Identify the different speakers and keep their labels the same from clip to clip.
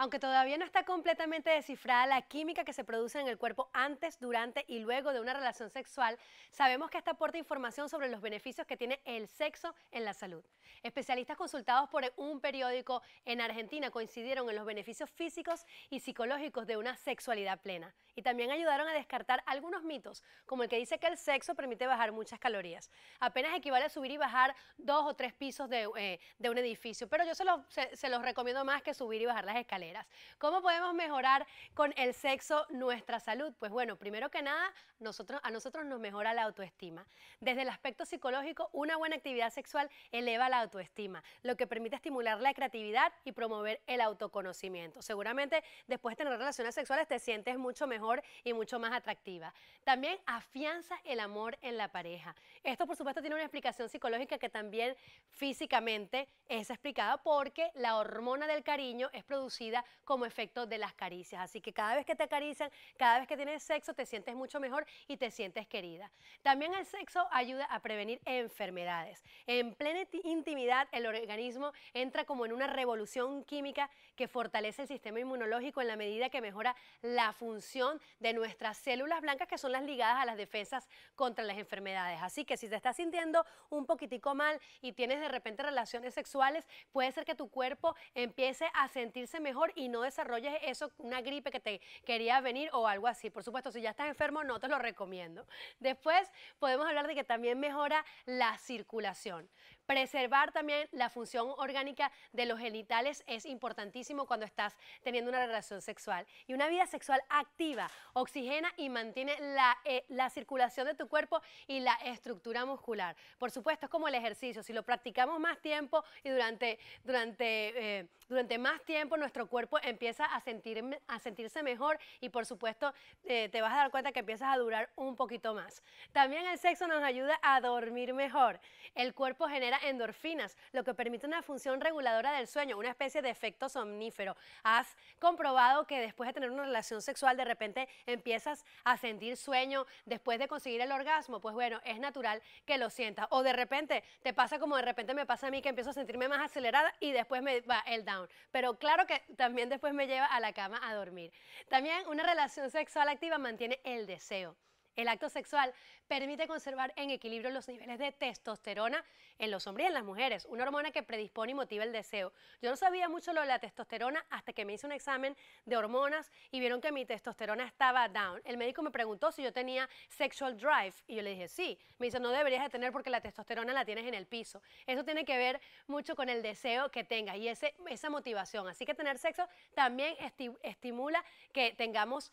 Speaker 1: Aunque todavía no está completamente descifrada la química que se produce en el cuerpo antes, durante y luego de una relación sexual, sabemos que esta aporta información sobre los beneficios que tiene el sexo en la salud. Especialistas consultados por un periódico en Argentina coincidieron en los beneficios físicos y psicológicos de una sexualidad plena y también ayudaron a descartar algunos mitos, como el que dice que el sexo permite bajar muchas calorías. Apenas equivale a subir y bajar dos o tres pisos de, eh, un edificio, pero yo se los recomiendo más que subir y bajar las escaleras. ¿Cómo podemos mejorar con el sexo nuestra salud? Pues bueno, primero que nada, nosotros, a nosotros nos mejora la autoestima. Desde el aspecto psicológico, una buena actividad sexual eleva la autoestima, lo que permite estimular la creatividad y promover el autoconocimiento. Seguramente después de tener relaciones sexuales te sientes mucho mejor y mucho más atractiva. También afianza el amor en la pareja. Esto por supuesto tiene una explicación psicológica que también físicamente es explicada porque la hormona del cariño es producida como efecto de las caricias. Así que cada vez que te acarician, cada vez que tienes sexo, te sientes mucho mejor y te sientes querida. También el sexo ayuda a prevenir enfermedades. En plena intimidad, el organismo entra como en una revolución química que fortalece el sistema inmunológico en la medida que mejora la función de nuestras células blancas, que son las ligadas a las defensas contra las enfermedades. Así que si te estás sintiendo un poquitico mal y tienes de repente relaciones sexuales, puede ser que tu cuerpo empiece a sentirse mejor y no desarrolles eso, una gripe que te quería venir o algo así. Por supuesto, si ya estás enfermo, no te lo recomiendo. Después podemos hablar de que también mejora la circulación. Preservar también la función orgánica de los genitales es importantísimo cuando estás teniendo una relación sexual. Y una vida sexual activa oxigena y mantiene la, eh, circulación de tu cuerpo y la estructura muscular. Por supuesto, es como el ejercicio. Si lo practicamos más tiempo y durante, durante, eh, durante más tiempo, nuestro cuerpo cuerpo empieza a, sentir, a sentirse mejor y por supuesto eh, te vas a dar cuenta que empiezas a durar un poquito más. También el sexo nos ayuda a dormir mejor. El cuerpo genera endorfinas, lo que permite una función reguladora del sueño, una especie de efecto somnífero. Has comprobado que después de tener una relación sexual de repente empiezas a sentir sueño después de conseguir el orgasmo, pues bueno, es natural que lo sientas. O de repente te pasa como de repente me pasa a mí que empiezo a sentirme más acelerada y después me va el down. Pero claro que también también después me lleva a la cama a dormir. También una relación sexual activa mantiene el deseo. El acto sexual permite conservar en equilibrio los niveles de testosterona en los hombres y en las mujeres, una hormona que predispone y motiva el deseo. Yo no sabía mucho lo de la testosterona hasta que me hice un examen de hormonas y vieron que mi testosterona estaba down. El médico me preguntó si yo tenía sexual drive y yo le dije sí. Me dice, no deberías de tener porque la testosterona la tienes en el piso. Eso tiene que ver mucho con el deseo que tengas y ese, esa motivación. Así que tener sexo también estimula que tengamos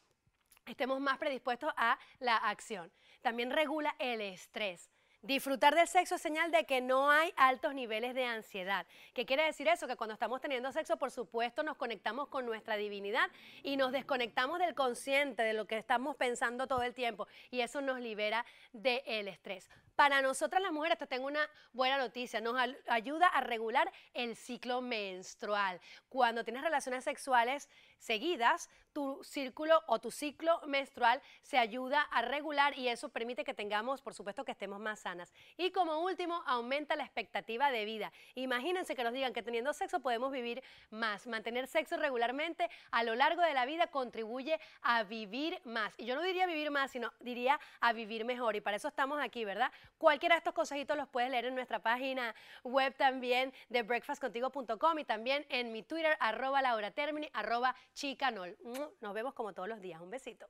Speaker 1: estemos más predispuestos a la acción. También regula el estrés. Disfrutar del sexo es señal de que no hay altos niveles de ansiedad. ¿Qué quiere decir eso? Que cuando estamos teniendo sexo, por supuesto, nos conectamos con nuestra divinidad y nos desconectamos del consciente, de lo que estamos pensando todo el tiempo. Y eso nos libera del estrés. Para nosotras las mujeres, te tengo una buena noticia, nos ayuda a regular el ciclo menstrual. Cuando tienes relaciones sexuales seguidas, tu círculo o tu ciclo menstrual se ayuda a regular y eso permite que tengamos, por supuesto, que estemos más sanas. Y como último, aumenta la expectativa de vida. Imagínense que nos digan que teniendo sexo podemos vivir más. Mantener sexo regularmente a lo largo de la vida contribuye a vivir más. Y yo no diría vivir más, sino diría a vivir mejor. Y para eso estamos aquí, ¿verdad? Cualquiera de estos consejitos los puedes leer en nuestra página web también de breakfastcontigo.com y también en mi Twitter, arroba lauratermini, arroba Chicanol. Nos vemos como todos los días. Un besito.